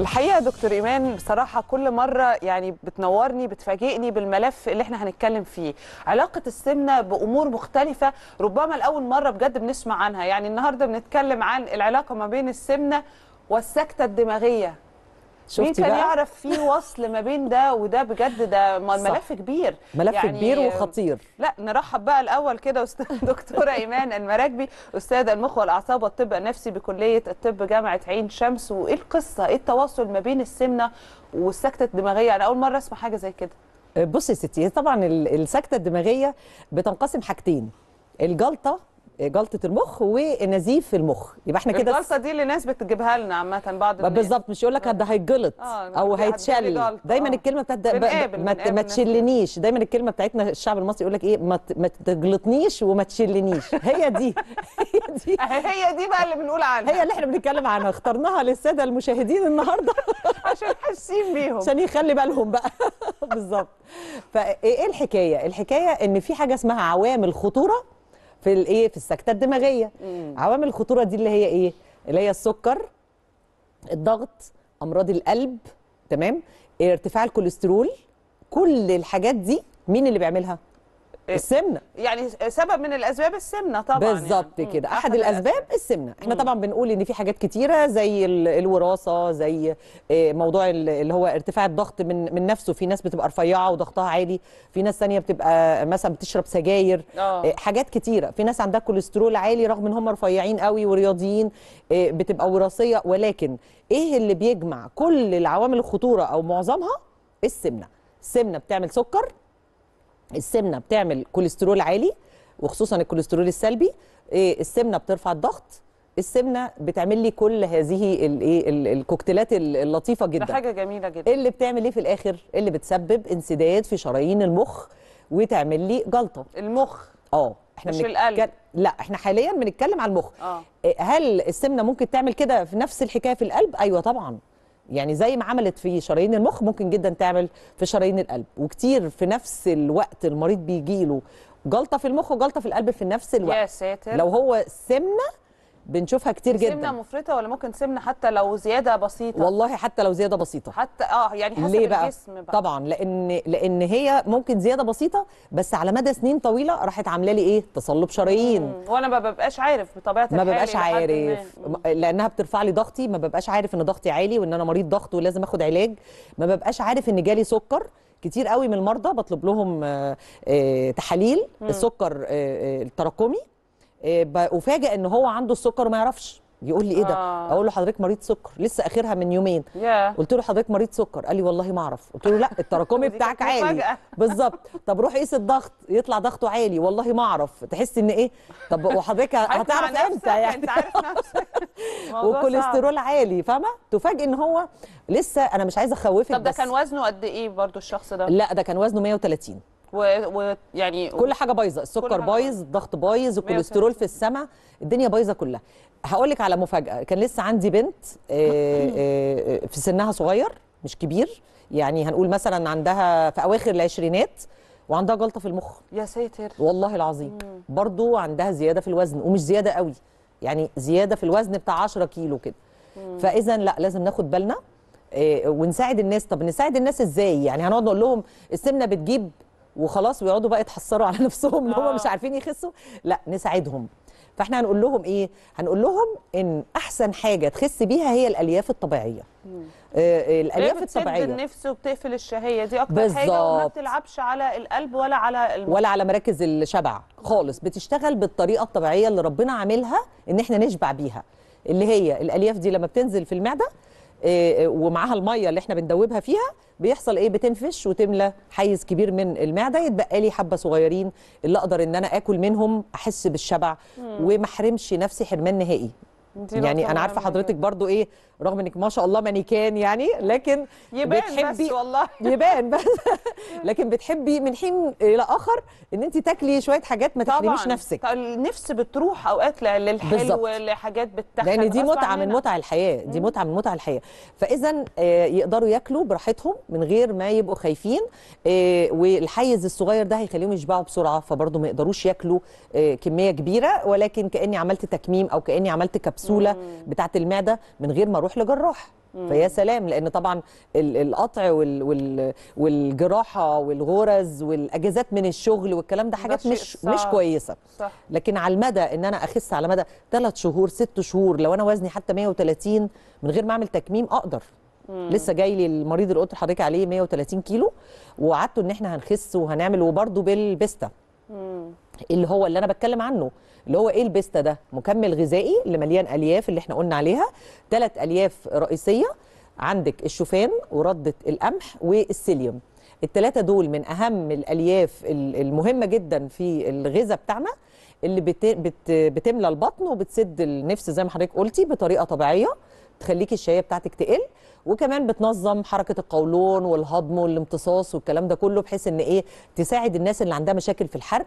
الحقيقه دكتور ايمان بصراحه كل مره يعني بتنورني بتفاجئني بالملف اللي احنا هنتكلم فيه علاقه السمنه بامور مختلفه ربما لاول مره بجد بنسمع عنها يعني النهارده بنتكلم عن العلاقه ما بين السمنه والسكته الدماغيه مين كان بقى؟ يعرف في وصل ما بين ده وده بجد ده ملف كبير ملف يعني كبير وخطير لا نرحب بقى الاول كده استاذ دكتوره ايمان المراكبي استاذ المخ والاعصاب والطب النفسي بكليه الطب جامعه عين شمس وايه القصه ايه التواصل ما بين السمنه والسكته الدماغيه انا اول مره اسمع حاجه زي كده بصي يا ستي طبعا السكته الدماغيه بتنقسم حاجتين الجلطه جلطه المخ ونزيف المخ يبقى احنا كده الجلطه دي اللي ناس بتجيبها لنا عامه بعض الناس بالظبط مش يقول لك ده هيتجلط آه او هيتشل دايما آه. الكلمه بتاعت ب... ب... ما, ما تشلنيش دايما الكلمه بتاعتنا الشعب المصري يقول لك ايه ما, ت... ما تجلطنيش وما تشلنيش هي دي هي دي هي دي بقى اللي بنقول عنها هي اللي احنا بنتكلم عنها اخترناها للساده المشاهدين النهارده عشان حاسين بيهم عشان يخلي بالهم بقى بالظبط فايه الحكايه الحكايه ان في حاجه اسمها عوامل خطوره في الايه في السكته الدماغيه مم. عوامل الخطوره دي اللي هي ايه اللي هي السكر الضغط امراض القلب تمام ارتفاع الكوليسترول كل الحاجات دي مين اللي بيعملها إيه. السمنه يعني سبب من الاسباب السمنه طبعا يعني. بالظبط يعني. كده آه، احد الاسباب السمنه احنا مم. طبعا بنقول ان في حاجات كتيره زي الوراثه زي آه، موضوع اللي هو ارتفاع الضغط من من نفسه في ناس بتبقى رفيعه وضغطها عالي في ناس ثانيه بتبقى مثلا بتشرب سجاير أوه. آه، حاجات كتيره في ناس عندها كوليسترول عالي رغم ان هم رفيعين قوي ورياضيين بتبقى وراثيه ولكن ايه اللي بيجمع كل العوامل الخطوره او معظمها السمنه السمنه بتعمل سكر السمنه بتعمل كوليسترول عالي وخصوصا الكوليسترول السلبي إيه، السمنه بترفع الضغط السمنه بتعمل لي كل هذه الايه الكوكتيلات اللطيفه جدا ده حاجه جميله جدا اللي بتعمل ايه في الاخر اللي بتسبب انسداد في شرايين المخ وتعمل لي جلطه المخ اه احنا مش القلب كان... لا احنا حاليا بنتكلم على المخ آه. إيه، هل السمنه ممكن تعمل كده في نفس الحكايه في القلب ايوه طبعا يعني زي ما عملت في شرايين المخ ممكن جدا تعمل في شرايين القلب وكتير في نفس الوقت المريض بيجيله جلطه في المخ وجلطه في القلب في نفس الوقت يا ساتر لو هو سمنه بنشوفها كتير جدا سمنه مفرطه ولا ممكن سمنه حتى لو زياده بسيطه والله حتى لو زياده بسيطه حتى اه يعني حسب ليه بقى؟ الجسم بقى طبعا لان لان هي ممكن زياده بسيطه بس على مدى سنين طويله راحت عامله لي ايه تصلب شرايين وانا ما ببقاش عارف بطبيعه الحال ما ببقاش عارف لانها بترفع لي ضغطي ما ببقاش عارف ان ضغطي عالي وان انا مريض ضغط ولازم اخد علاج ما ببقاش عارف ان جالي سكر كتير قوي من المرضى بطلب لهم آه، آه، تحاليل السكر آه، التراكمي آه، بفاجئ ان هو عنده السكر وما يعرفش يقول لي ايه ده آه. اقول له حضرتك مريض سكر لسه اخرها من يومين yeah. قلت له حضرتك مريض سكر قال لي والله ما اعرف قلت له لا التراكمي بتاعك عالي بالظبط طب روح قيس الضغط يطلع ضغطه عالي والله ما اعرف تحس ان ايه طب وحضرتك هتعرف امتى يعني انت عارف نفسك والكوليسترول عالي فاهمه تفاجئ ان هو لسه انا مش عايزه اخوفك طب ده كان وزنه قد ايه برضو الشخص ده لا ده كان وزنه 130 ويعني و... يعني كل حاجه بايظه السكر بايظ الضغط بايظ الكوليسترول في السماء الدنيا بايظه كلها هقول لك على مفاجاه كان لسه عندي بنت آه، آه، في سنها صغير مش كبير يعني هنقول مثلا عندها في اواخر العشرينات وعندها جلطه في المخ يا ساتر والله العظيم برضو عندها زياده في الوزن ومش زياده قوي يعني زياده في الوزن بتاع 10 كيلو كده فاذا لا لازم ناخد بالنا آه، ونساعد الناس طب نساعد الناس ازاي يعني هنقعد نقول لهم السمنه بتجيب وخلاص ويقعدوا بقى يتحسروا على نفسهم ان هم مش آه. عارفين يخسوا لا نساعدهم فاحنا هنقول لهم ايه هنقول لهم ان احسن حاجه تخس بيها هي الالياف الطبيعيه آه الالياف الطبيعيه بتسد النفس وبتقفل الشهيه دي اكتر بالزبط. حاجه وما بتلعبش على القلب ولا على الم... ولا على مراكز الشبع خالص بتشتغل بالطريقه الطبيعيه اللي ربنا عاملها ان احنا نشبع بيها اللي هي الالياف دي لما بتنزل في المعده آه، آه، ومعاها الميه اللي احنا بندوبها فيها بيحصل ايه بتنفش وتملى حيز كبير من المعده يتبقى لي حبه صغيرين اللي اقدر ان انا اكل منهم احس بالشبع ومحرمش نفسي حرمان نهائي يعني انا عارفه حضرتك برضو ايه رغم انك ما شاء الله مانيكان يعني لكن يبان بتحبي بس والله يبان بس لكن بتحبي من حين الى اخر ان انت تاكلي شويه حاجات ما تحرميش نفسك طبعا النفس بتروح اوقات للحلو لحاجات بتتخن لان دي متعه من متع الحياه دي متعه من متع الحياه فاذا آه، يقدروا ياكلوا براحتهم من غير ما يبقوا خايفين آه، والحيز الصغير ده هيخليهم يشبعوا بسرعه فبرضه ما يقدروش ياكلوا آه، كميه كبيره ولكن كاني عملت تكميم او كاني عملت كبسوله بتاعه المعده من غير ما اروح لجراح فيا سلام لان طبعا القطع والجراحه والغرز والاجازات من الشغل والكلام ده حاجات مش مش كويسه صح. لكن على المدى ان انا اخس على مدى 3 شهور 6 شهور لو انا وزني حتى 130 من غير ما اعمل تكميم اقدر مم. لسه جاي لي المريض اللي قلت لحضرتك عليه 130 كيلو وعدته ان احنا هنخس وهنعمل وبرده بالبيستا اللي هو اللي انا بتكلم عنه اللي هو ايه البيستا ده مكمل غذائي اللي مليان الياف اللي احنا قلنا عليها ثلاث الياف رئيسيه عندك الشوفان وردة القمح والسيليوم الثلاثه دول من اهم الالياف المهمه جدا في الغذاء بتاعنا اللي بت... بت... بتملى البطن وبتسد النفس زي ما حضرتك قلتي بطريقه طبيعيه تخليكي الشهيه بتاعتك تقل وكمان بتنظم حركه القولون والهضم والامتصاص والكلام ده كله بحيث ان ايه تساعد الناس اللي عندها مشاكل في الحرق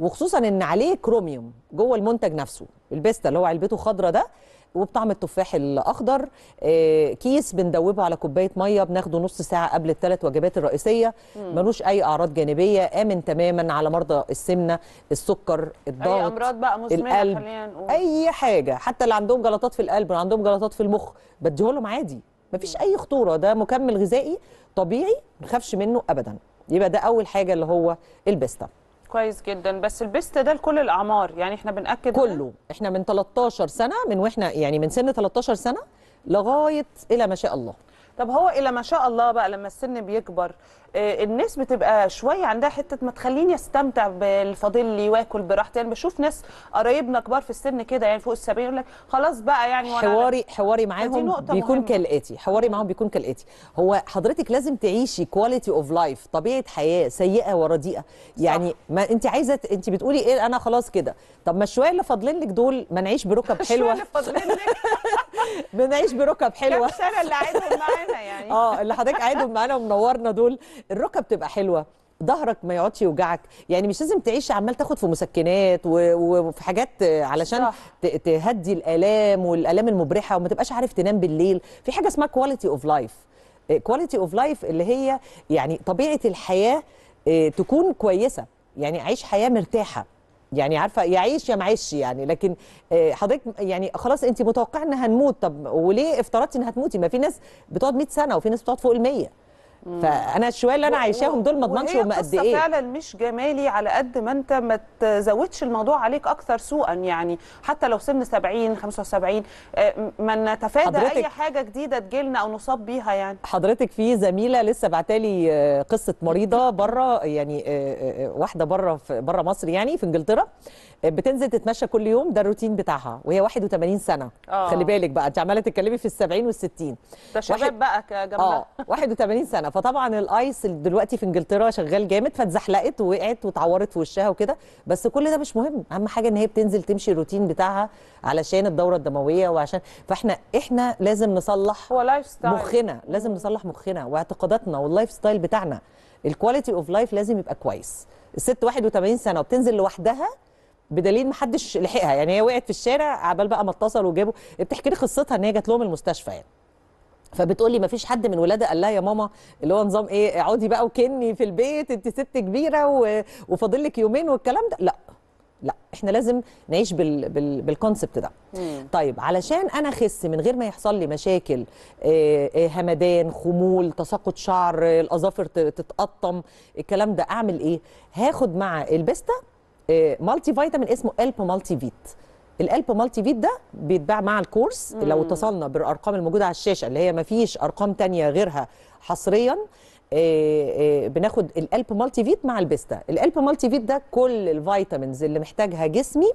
وخصوصا ان عليه كروميوم جوه المنتج نفسه البيستا اللي هو علبته خضرة ده وبطعم التفاح الاخضر آه، كيس بندوبه على كوبايه ميه بناخده نص ساعه قبل الثلاث وجبات الرئيسيه ملوش اي اعراض جانبيه امن تماما على مرضى السمنه السكر الضغط اي امراض بقى مزمنه القلب اي حاجه حتى اللي عندهم جلطات في القلب اللي عندهم جلطات في المخ بديهولهم عادي مفيش اي خطوره ده مكمل غذائي طبيعي ما نخافش منه ابدا يبقى ده اول حاجه اللي هو البيستا كويس جدا بس البيست ده لكل الاعمار يعني احنا بناكد كله احنا من 13 سنه من واحنا يعني من سن 13 سنه لغايه الى ما شاء الله طب هو الى ما شاء الله بقى لما السن بيكبر آه، الناس بتبقى شويه عندها حته ما تخليني استمتع بالفاضل لي واكل براحتي يعني بشوف ناس قرايبنا كبار في السن كده يعني فوق ال70 يقول لك خلاص بقى يعني وانا حواري حواري معاهم بيكون كالاتي حواري معاهم بيكون كالاتي هو حضرتك لازم تعيشي كواليتي اوف لايف طبيعه حياه سيئه ورديئه يعني ما انت عايزه انت بتقولي ايه انا خلاص كده طب ما الشويه اللي فاضلين لك دول ما نعيش بركب حلوه بنعيش بركب حلوه كم سنه اللي قاعدهم معانا يعني اه اللي حضرتك قاعدهم معانا ومنورنا دول الركب تبقى حلوه ظهرك ما يقعدش يوجعك يعني مش لازم تعيش عمال تاخد في مسكنات وفي حاجات علشان تهدي الالام والالام المبرحه وما تبقاش عارف تنام بالليل في حاجه اسمها كواليتي اوف لايف كواليتي اوف لايف اللي هي يعني طبيعه الحياه آه، تكون كويسه يعني عيش حياه مرتاحه يعني عارفه يعيش يا معيش يعني لكن آه، حضرتك يعني خلاص انت متوقعه ان هنموت طب وليه افترضتي ان هتموتي ما في ناس بتقعد 100 سنه وفي ناس بتقعد فوق ال 100 فانا الشويه اللي انا عايشاهم دول ما اضمنش هم قد ايه فعلا مش جمالي على قد ما انت ما تزودش الموضوع عليك اكثر سوءا يعني حتى لو سن 70 75 آه، ما نتفادى اي حاجه جديده تجيلنا او نصاب بيها يعني حضرتك في زميله لسه بعتالي آه، قصه مريضه بره يعني آه، واحده بره بره مصر يعني في انجلترا بتنزل تتمشى كل يوم ده الروتين بتاعها وهي 81 سنه آه. خلي بالك بقى انت عماله تتكلمي في ال 70 وال 60 ده شباب واحد... بقى جماعه اه 81 سنه فطبعا الايس دلوقتي في انجلترا شغال جامد فاتزحلقت ووقعت وتعورت في وشها وكده بس كل ده مش مهم اهم حاجه ان هي بتنزل تمشي الروتين بتاعها علشان الدوره الدمويه وعشان فاحنا احنا لازم نصلح مخنا لازم نصلح مخنا واعتقاداتنا واللايف ستايل بتاعنا الكواليتي اوف لايف لازم يبقى كويس الست 81 سنه وبتنزل لوحدها بدليل ما حدش لحقها يعني هي وقعت في الشارع عبال بقى ما اتصلوا وجابوا بتحكي لي قصتها ان هي جات لهم المستشفى يعني فبتقولي ما فيش حد من ولادها قال لها يا ماما اللي هو نظام ايه اقعدي بقى وكني في البيت انت ست كبيره وفاضل لك يومين والكلام ده لا لا احنا لازم نعيش بال... بال... بالكونسبت ده مم. طيب علشان انا اخس من غير ما يحصل لي مشاكل إيه إيه همدان خمول تساقط شعر الاظافر تتقطم الكلام ده اعمل ايه هاخد مع البيستا إيه مالتي فيتامين اسمه الب مالتي فيت القلب مالتي فيت ده بيتباع مع الكورس مم. لو اتصلنا بالارقام الموجوده على الشاشه اللي هي ما فيش ارقام ثانيه غيرها حصريا إيه إيه بناخد القلب مالتي فيت مع البيستا القلب مالتي فيت ده كل الفيتامينز اللي محتاجها جسمي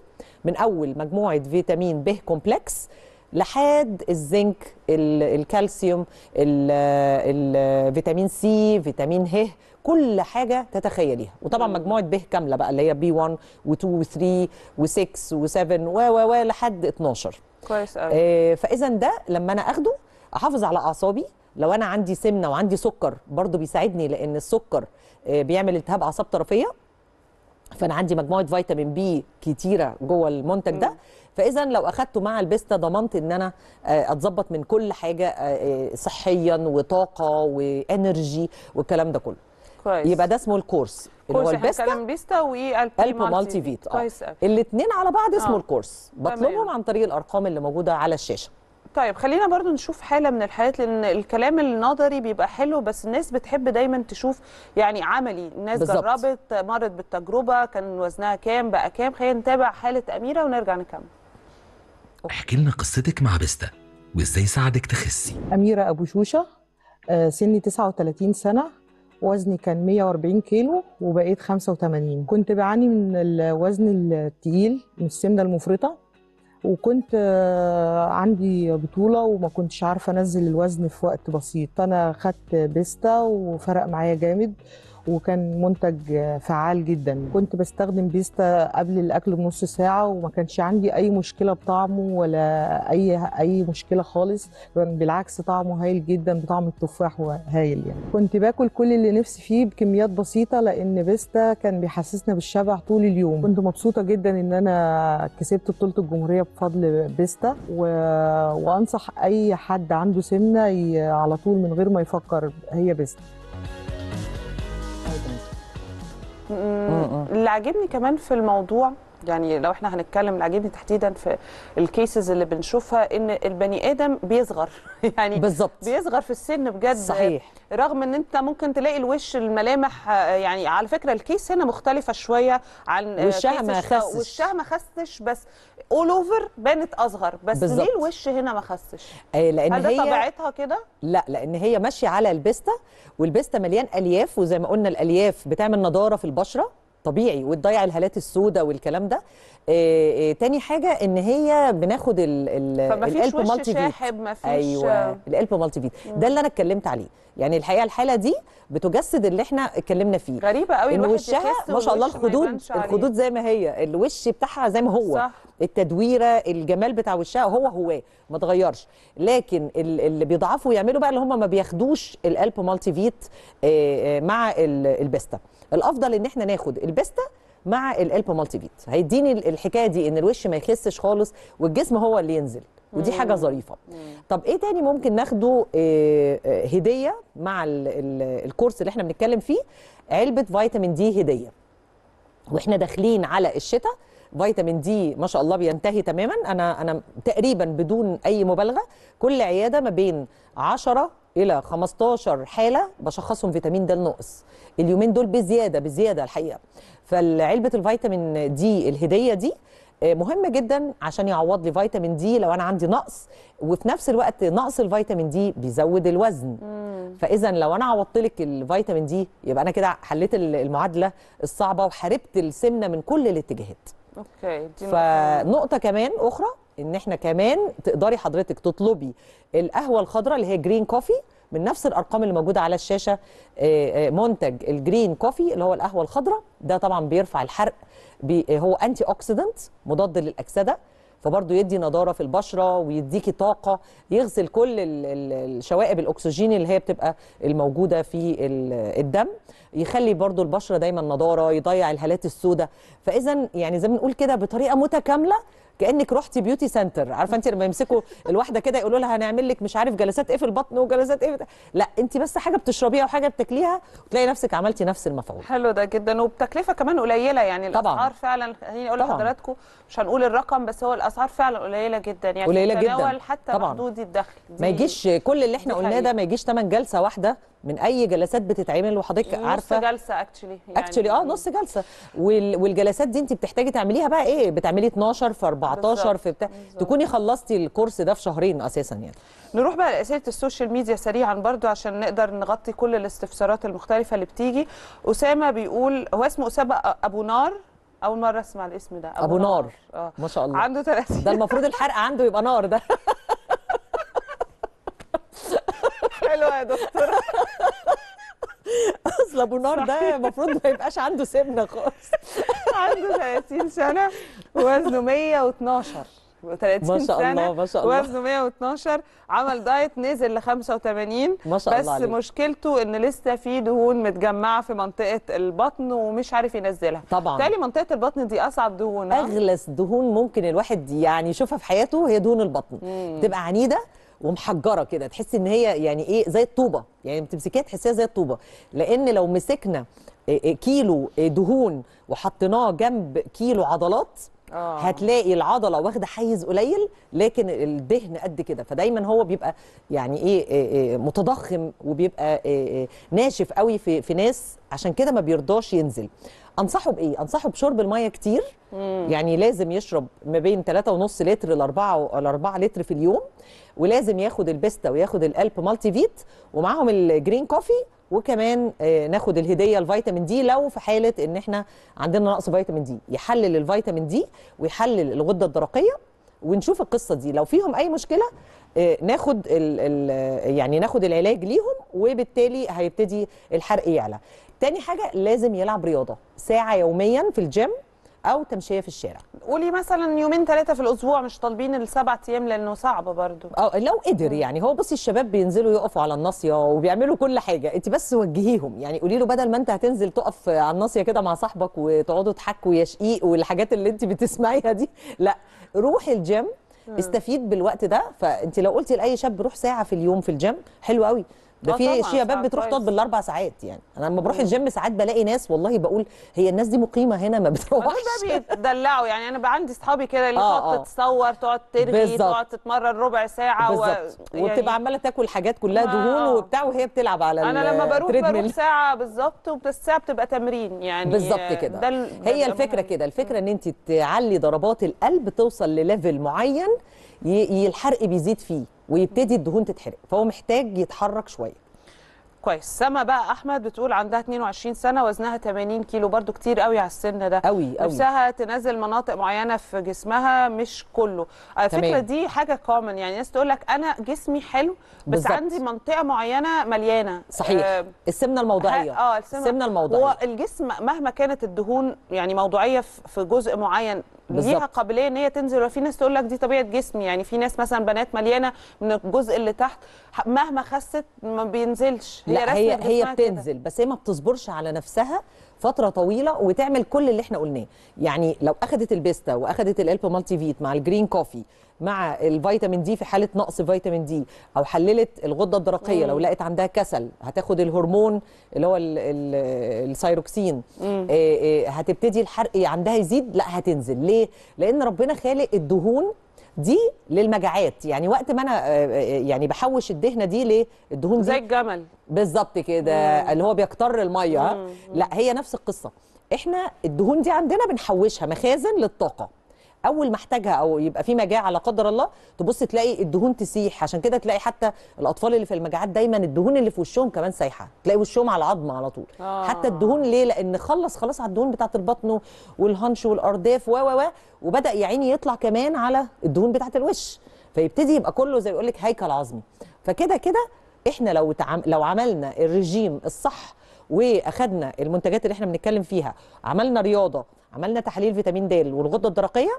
من اول مجموعه فيتامين ب كومبلكس لحد الزنك الكالسيوم الفيتامين سي فيتامين ه كل حاجه تتخيليها وطبعا مجموعه به كامله بقى اللي هي بي 1 و2 و3 و6 و7 و و و لحد 12 كويس قوي آه فاذا ده لما انا اخده احافظ على اعصابي لو انا عندي سمنه وعندي سكر برضو بيساعدني لان السكر آه بيعمل التهاب اعصاب طرفيه فانا عندي مجموعه فيتامين بي كتيره جوه المنتج ده فاذا لو اخدته مع البيستا ضمنت ان انا آه، اتظبط من كل حاجه آه، آه، صحيا وطاقه وانرجي والكلام ده كله كويس يبقى ده اسمه الكورس اللي هو البيستا و والبيمو مالتي فيت اه الاثنين على بعض آه. اسمه آه. الكورس بطلبهم عن طريق الارقام اللي موجوده على الشاشه طيب خلينا برضو نشوف حاله من الحالات لان الكلام النظري بيبقى حلو بس الناس بتحب دايما تشوف يعني عملي الناس بالزبط. جربت مرت بالتجربه كان وزنها كام بقى كام خلينا نتابع حاله اميره ونرجع نكمل احكي لنا قصتك مع بيستا وازاي ساعدك تخسي اميره ابو شوشه آه، سني 39 سنه وزني كان 140 كيلو وبقيت 85 كنت بعاني من الوزن التقيل من السمنه المفرطه وكنت آه، عندي بطوله وما كنتش عارفه انزل الوزن في وقت بسيط انا خدت بيستا وفرق معايا جامد وكان منتج فعال جدا كنت بستخدم بيستا قبل الاكل بنص ساعه وما كانش عندي اي مشكله بطعمه ولا اي اي مشكله خالص بالعكس طعمه هايل جدا بطعم التفاح وهايل يعني كنت باكل كل اللي نفسي فيه بكميات بسيطه لان بيستا كان بيحسسنا بالشبع طول اليوم كنت مبسوطه جدا ان انا كسبت بطوله الجمهوريه بفضل بيستا و... وانصح اي حد عنده سمنه على طول من غير ما يفكر هي بيستا اللي عاجبني كمان في الموضوع يعني لو احنا هنتكلم العجيبه تحديدا في الكيسز اللي بنشوفها ان البني ادم بيصغر يعني بالزبط. بيصغر في السن بجد صحيح رغم ان انت ممكن تلاقي الوش الملامح يعني على فكره الكيس هنا مختلفه شويه عن وشها ما خسش وشها ما خسش بس اول اوفر بانت اصغر بس بالزبط. ليه الوش هنا ما خسش آه لان هل هي طبيعتها كده لا لان هي ماشيه على البيستا والبيستا مليان الياف وزي ما قلنا الالياف بتعمل نضاره في البشره طبيعي وتضيع الهالات السوداء والكلام ده إيه تاني حاجه ان هي بناخد ال ال فما القلب مالتي فيت ما فيش ايوه القلب مالتي فيت ده اللي انا اتكلمت عليه يعني الحقيقه الحاله دي بتجسد اللي احنا اتكلمنا فيه غريبه قوي ان وشها ما شاء الله الخدود الخدود زي ما هي الوش بتاعها زي ما هو صح. التدويره الجمال بتاع وشها هو هو ما تغيرش لكن اللي بيضعفوا يعملوا بقى اللي هم ما بياخدوش الالب مالتي فيت آه، آه، مع البيستا الافضل ان احنا ناخد البيستا مع الالب مالتي فيت هيديني الحكايه دي ان الوش ما يخسش خالص والجسم هو اللي ينزل ودي حاجه ظريفه طب ايه تاني ممكن ناخده آه، هديه مع الكورس اللي احنا بنتكلم فيه علبه فيتامين دي هديه واحنا داخلين على الشتاء فيتامين دي ما شاء الله بينتهي تماما انا انا تقريبا بدون اي مبالغه كل عياده ما بين 10 الى 15 حاله بشخصهم فيتامين د الناقص اليومين دول بزياده بزياده الحقيقه فالعلبه الفيتامين دي الهديه دي آه، مهم جدا عشان يعوض لي فيتامين دي لو انا عندي نقص وفي نفس الوقت نقص الفيتامين دي بيزود الوزن فاذا لو انا عوضت لك الفيتامين دي يبقى انا كده حليت المعادله الصعبه وحاربت السمنه من كل الاتجاهات اوكي دي فنقطه كمان اخرى ان احنا كمان تقدري حضرتك تطلبي القهوه الخضراء اللي هي جرين كوفي من نفس الارقام اللي موجوده على الشاشه آه، آه، منتج الجرين كوفي اللي هو القهوه الخضراء ده طبعا بيرفع الحرق بي هو انتي اوكسيدنت مضاد للاكسده فبرضه يدي نضاره في البشره ويديكي طاقه يغسل كل الشوائب الاكسجين اللي هي بتبقى الموجوده في الدم يخلي برضو البشره دايما نضاره يضيع الهالات السوداء فاذا يعني زي ما بنقول كده بطريقه متكامله كانك رحتي بيوتي سنتر عارفه انت لما يمسكوا الواحده كده يقولوا لها هنعمل لك مش عارف جلسات ايه في البطن وجلسات ايه لا انت بس حاجه بتشربيها وحاجه بتاكليها وتلاقي نفسك عملتي نفس المفعول حلو ده جدا وبتكلفه كمان قليله يعني طبعا. الاسعار فعلا خليني اقول لحضراتكم مش هنقول الرقم بس هو الاسعار فعلا قليله جدا يعني قليله جدا حتى حدود محدود الدخل ما يجيش كل اللي احنا قلناه ده ما يجيش ثمن جلسه واحده من اي جلسات بتتعمل وحضرتك عارفه نص جلسه اكشلي يعني اكشلي اه نص جلسه وال... والجلسات دي انت بتحتاجي تعمليها بقى ايه بتعملي 12 في 14 في بتاع تكوني خلصتي الكورس ده في شهرين اساسا يعني نروح بقى لاسئله السوشيال ميديا سريعا برضو عشان نقدر نغطي كل الاستفسارات المختلفه اللي بتيجي اسامه بيقول هو اسمه اسامه ابو نار اول مره اسمع الاسم ده ابو, أبو نار, نار. آه. ما شاء الله عنده 30 ده المفروض الحرق عنده يبقى نار ده حلوه يا دكتوره اصل ابو نار ده المفروض ما يبقاش عنده سمنه خالص عنده 30 سنه ووزنه 112 30 ما شاء الله ما شاء الله وزنه 112 عمل دايت نزل ل 85 ما شاء الله بس عليك. مشكلته ان لسه في دهون متجمعه في منطقه البطن ومش عارف ينزلها طبعا بالتالي منطقه البطن دي اصعب دهون اغلس دهون ممكن الواحد يعني يشوفها في حياته هي دهون البطن مم. تبقى عنيده ومحجره كده تحس ان هي يعني ايه زي الطوبه يعني بتمسكيها تحسيها زي الطوبه لان لو مسكنا آه، آه، كيلو آه، دهون وحطيناه جنب كيلو عضلات آه. هتلاقي العضله واخده حيز قليل لكن الدهن قد كده فدايما هو بيبقى يعني ايه, متضخم وبيبقى ناشف قوي في, في ناس عشان كده ما بيرضاش ينزل انصحه بايه انصحه بشرب الميه كتير مم. يعني لازم يشرب ما بين 3.5 لتر ل 4 ل 4 لتر في اليوم ولازم ياخد البيستا وياخد القلب مالتي فيت ومعاهم الجرين كوفي وكمان آه، ناخد الهديه الفيتامين دي لو في حاله ان احنا عندنا نقص فيتامين دي يحلل الفيتامين دي ويحلل الغده الدرقيه ونشوف القصه دي لو فيهم اي مشكله آه، ناخد ال ال يعني ناخد العلاج ليهم وبالتالي هيبتدي الحرق يعلى تاني حاجه لازم يلعب رياضه ساعه يوميا في الجيم او تمشيه في الشارع قولي مثلا يومين ثلاثه في الاسبوع مش طالبين السبع ايام لانه صعب برضو اه لو قدر يعني هو بصي الشباب بينزلوا يقفوا على الناصيه وبيعملوا كل حاجه انت بس وجهيهم يعني قولي له بدل ما انت هتنزل تقف على الناصيه كده مع صاحبك وتقعدوا تحكوا يا شقيق والحاجات اللي انت بتسمعيها دي لا روح الجيم استفيد بالوقت ده فانت لو قلتي لاي شاب روح ساعه في اليوم في الجيم حلو قوي ده آه في شباب آه، بتروح تقعد بالاربع ساعات يعني انا لما بروح الجيم ساعات بلاقي ناس والله بقول هي الناس دي مقيمه هنا ما بتروحش ده بيدلعوا يعني انا عندي اصحابي كده اللي آه تقعد آه. تتصور تقعد ترغي تقعد تتمرن ربع ساعه و... يعني... وبتبقى عماله تاكل حاجات كلها دهون آه. وبتاع وهي بتلعب على انا لما بروح بروح ساعه بالظبط وبس ساعه بتبقى تمرين يعني بالظبط كده هي الفكره كده الفكره ان انت تعلي ضربات القلب توصل لليفل معين الحرق بيزيد فيه ويبتدي الدهون تتحرق فهو محتاج يتحرك شويه كويس سما بقى احمد بتقول عندها 22 سنه وزنها 80 كيلو برضو كتير قوي على السن ده قوي قوي نفسها تنزل مناطق معينه في جسمها مش كله على فكره دي حاجه كومن يعني ناس تقول لك انا جسمي حلو بس بالزبط. عندي منطقه معينه مليانه صحيح آه السمنه الموضعيه اه السمنه, السمنة الموضعيه هو الجسم مهما كانت الدهون يعني موضوعيه في جزء معين ليها قابليه ان هي تنزل وفي ناس تقول لك دي طبيعه جسم يعني في ناس مثلا بنات مليانه من الجزء اللي تحت مهما خست ما بينزلش هي لا هي هي بتنزل كدا. بس هي ما بتصبرش على نفسها فتره طويله وتعمل كل اللي احنا قلناه يعني لو اخذت البيستا واخذت الالبا مالتي فيت مع الجرين كوفي مع الفيتامين دي في حاله نقص فيتامين دي او حللت الغده الدرقيه مم. لو لقت عندها كسل هتاخد الهرمون اللي هو السيروكسين آه، آه، هتبتدي الحرق عندها يزيد لا هتنزل ليه لان ربنا خالق الدهون دي للمجاعات يعني وقت ما انا آه، آه، يعني بحوش الدهنه دي للدهون زي الجمل بالظبط كده اللي هو بيكتر الميه لا هي نفس القصه احنا الدهون دي عندنا بنحوشها مخازن للطاقه اول ما احتاجها او يبقى في مجاعه لا قدر الله تبص تلاقي الدهون تسيح عشان كده تلاقي حتى الاطفال اللي في المجاعات دايما الدهون اللي في وشهم كمان سايحه تلاقي وشهم على العظم على طول آه. حتى الدهون ليه لان خلص خلاص على الدهون بتاعه البطن والهنش والارداف و و وبدا يا عيني يطلع كمان على الدهون بتاعه الوش فيبتدي يبقى كله زي بيقول لك هيكل عظمي فكده كده احنا لو تعم... لو عملنا الرجيم الصح واخدنا المنتجات اللي احنا بنتكلم فيها عملنا رياضه عملنا تحليل فيتامين د والغده الدرقيه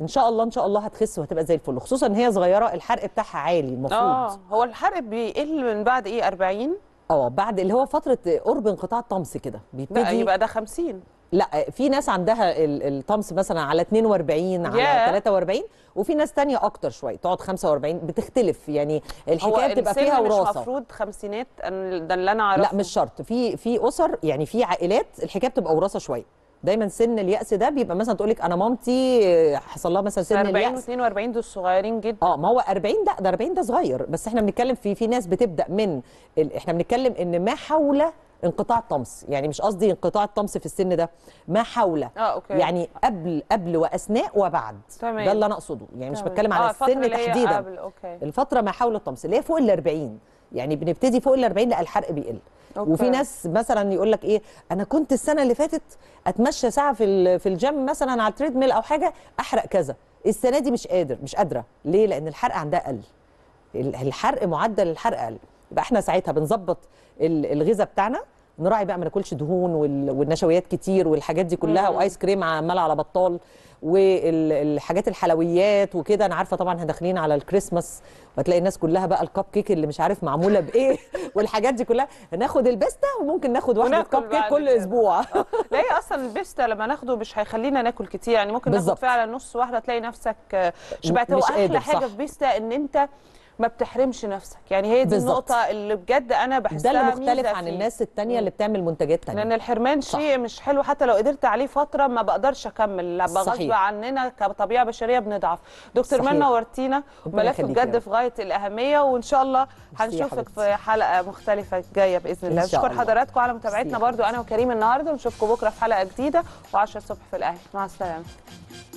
ان شاء الله ان شاء الله هتخس وهتبقى زي الفل خصوصا ان هي صغيره الحرق بتاعها عالي المفروض اه هو الحرق بيقل من بعد ايه 40 اه بعد اللي هو فتره قرب انقطاع الطمس كده بيبتدي يبقى ده 50 لا في ناس عندها الطمس مثلا على 42 على yeah. 43 وفي ناس تانية اكتر شويه تقعد 45 بتختلف يعني الحكايه بتبقى فيها وراثه هو مش المفروض خمسينات ده اللي انا اعرفه لا مش شرط في في اسر يعني في عائلات الحكايه بتبقى وراثه شويه دايما سن اليأس ده بيبقى مثلا تقول لك انا مامتي حصل لها مثلا سن 40 اليأس 40 و42 دول صغيرين جدا اه ما هو 40 ده ده 40 ده صغير بس احنا بنتكلم في في ناس بتبدا من ال... احنا بنتكلم ان ما حول انقطاع الطمس يعني مش قصدي انقطاع الطمس في السن ده ما حول اه اوكي يعني قبل قبل واثناء وبعد تمام. ده اللي انا اقصده يعني مش بتكلم على آه السن تحديدا قبل. أوكي. الفتره ما حول الطمس اللي هي فوق ال 40 يعني بنبتدي فوق ال 40 لا الحرق بيقل أوكي. وفي ناس مثلا يقول لك ايه انا كنت السنه اللي فاتت اتمشى ساعه في في الجيم مثلا على التريد ميل او حاجه احرق كذا السنه دي مش قادر مش قادره ليه لان الحرق عندها قل الحرق معدل الحرق قل يبقى احنا ساعتها بنظبط الغذاء بتاعنا نراعي بقى ما ناكلش دهون والنشويات كتير والحاجات دي كلها وايس كريم عمال على بطال والحاجات الحلويات وكده انا عارفه طبعا احنا داخلين على الكريسماس وهتلاقي الناس كلها بقى الكب كيك اللي مش عارف معموله بايه والحاجات دي كلها هناخد البيستا وممكن ناخد واحده كب كيك كل اسبوع لا هي اصلا البيستا لما ناخده مش هيخلينا ناكل كتير يعني ممكن بالزبط. ناخد فعلا نص واحده تلاقي نفسك آه، شبعت واحلى حاجه صح. في بيستا ان انت ما بتحرمش نفسك يعني هي دي بالزبط. النقطه اللي بجد انا بحسها ده اللي مختلف عن الناس التانية اللي بتعمل منتجات تانية لان الحرمان صح. شيء مش حلو حتى لو قدرت عليه فتره ما بقدرش اكمل غصب عننا كطبيعه بشريه بنضعف دكتور منى نورتينا ملف بجد في غايه الاهميه وان شاء الله هنشوفك في حلقه مختلفه جايه باذن الله بشكر حضراتكم على متابعتنا برضو انا وكريم النهارده ونشوفكم بكره في حلقه جديده و10 الصبح في الاهلي مع السلامه